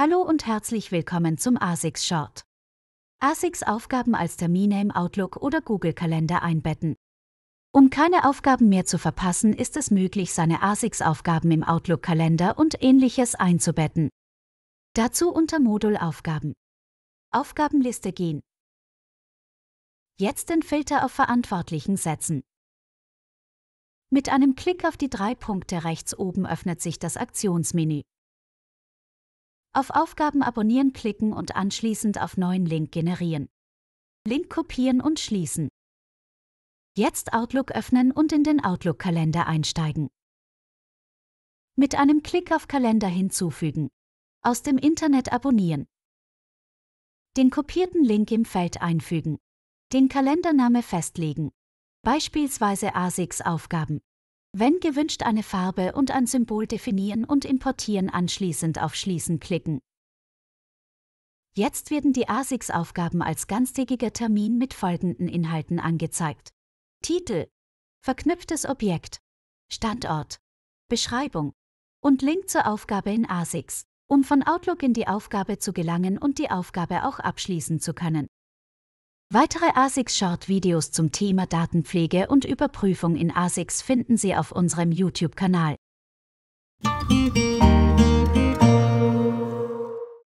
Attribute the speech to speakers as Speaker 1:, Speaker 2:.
Speaker 1: Hallo und herzlich willkommen zum ASICS Short. ASICS Aufgaben als Termine im Outlook oder Google Kalender einbetten. Um keine Aufgaben mehr zu verpassen, ist es möglich, seine ASICS Aufgaben im Outlook Kalender und ähnliches einzubetten. Dazu unter Modul Aufgaben. Aufgabenliste gehen. Jetzt den Filter auf Verantwortlichen setzen. Mit einem Klick auf die drei Punkte rechts oben öffnet sich das Aktionsmenü. Auf Aufgaben abonnieren klicken und anschließend auf neuen Link generieren. Link kopieren und schließen. Jetzt Outlook öffnen und in den Outlook-Kalender einsteigen. Mit einem Klick auf Kalender hinzufügen. Aus dem Internet abonnieren. Den kopierten Link im Feld einfügen. Den Kalendername festlegen. Beispielsweise ASICS Aufgaben. Wenn gewünscht eine Farbe und ein Symbol definieren und importieren anschließend auf Schließen klicken. Jetzt werden die ASICS-Aufgaben als ganztägiger Termin mit folgenden Inhalten angezeigt. Titel Verknüpftes Objekt Standort Beschreibung und Link zur Aufgabe in ASICS, um von Outlook in die Aufgabe zu gelangen und die Aufgabe auch abschließen zu können. Weitere ASICS Short Videos zum Thema Datenpflege und Überprüfung in ASICS finden Sie auf unserem YouTube-Kanal.